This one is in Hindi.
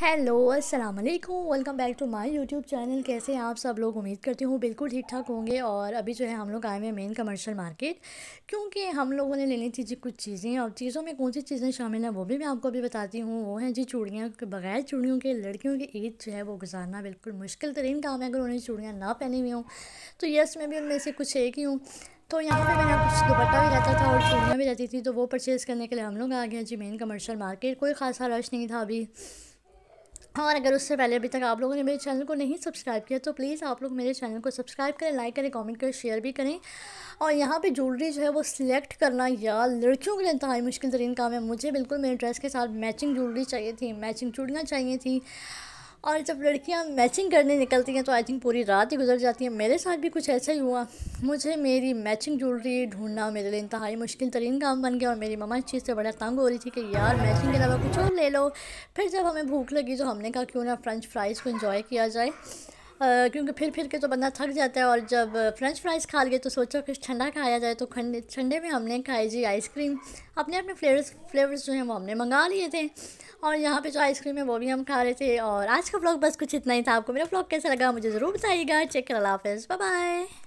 हेलो अस्सलाम वालेकुम welcome back to my YouTube channel कैसे हैं आप सब लोग उम्मीद करती हूँ बिल्कुल ठीक ठाक होंगे और अभी जो है हम लोग आए हुए मेन कमर्शियल मार्केट क्योंकि हम लोगों ने लेनी थी जी कुछ चीज़ें और चीज़ों में कौन सी चीज़ें शामिल हैं वो भी मैं आपको अभी बताती हूँ वो हैं जी चूड़ियाँ के बगैर चूड़ियों के लड़कियों की ईद जो है वो गुजारना बिल्कुल मुश्किल तरीन काम है अगर उन्हें चूड़ियाँ ना पहनी हुई हूँ तो यस मैं भी उनमें से कुछ एक ही हूँ तो यहाँ पे मेरा कुछ दुपट्टा भी रहता था और चूड़ियाँ भी रहती थी तो वो परचेज़ करने के लिए हम लोग आ गए जी मेन कमर्शियल मार्केट कोई खासा रश नहीं था अभी और अगर उससे पहले अभी तक आप लोगों ने मेरे चैनल को नहीं सब्सक्राइब किया तो प्लीज़ आप लोग मेरे चैनल को सब्सक्राइब करें लाइक करें कमेंट करें शेयर भी करें और यहाँ पे ज्वेलरी जो है वो सिलेक्ट करना यार लड़कियों के लिए इतना तो मुश्किल तरीन काम है मुझे बिल्कुल मेरे ड्रेस के साथ मैचिंग ज्वेलरी चाहिए थी मैचिंग चूड़ियाँ चाहिए थी और जब लड़कियाँ मैचिंग करने निकलती हैं तो आई थिंक पूरी रात ही गुजर जाती है मेरे साथ भी कुछ ऐसा ही हुआ मुझे मेरी मैचिंग ज्वेलरी ढूंढना मेरे लिए इंतहाई मुश्किल तरीन काम बन गया और मेरी ममा इस चीज़ से बड़ा तंग हो रही थी कि यार मैचिंग के अलावा कुछ हो ले लो फिर जब हमें भूख लगी तो हमने कहा क्यों ना फ्रेंच फ्राइज़ को इन्जॉय किया जाए क्योंकि फिर फिर के तो बंदा थक जाता है और जब फ्रेंच फ्राइज़ खा लिए तो सोचो कुछ ठंडा खाया जाए तो ठंडे ठंडे में हमने खाई जी आइसक्रीम अपने अपने फ्लेवर्स फ्लेवर्स जो हैं वो हमने मंगा लिए थे और यहाँ पे जो आइसक्रीम है वो भी हम खा रहे थे और आज का ब्लॉग बस कुछ इतना ही था आपको मेरा ब्लॉग कैसा लगा मुझे ज़रूर बताइएगा चेक कर लाफ़ बाय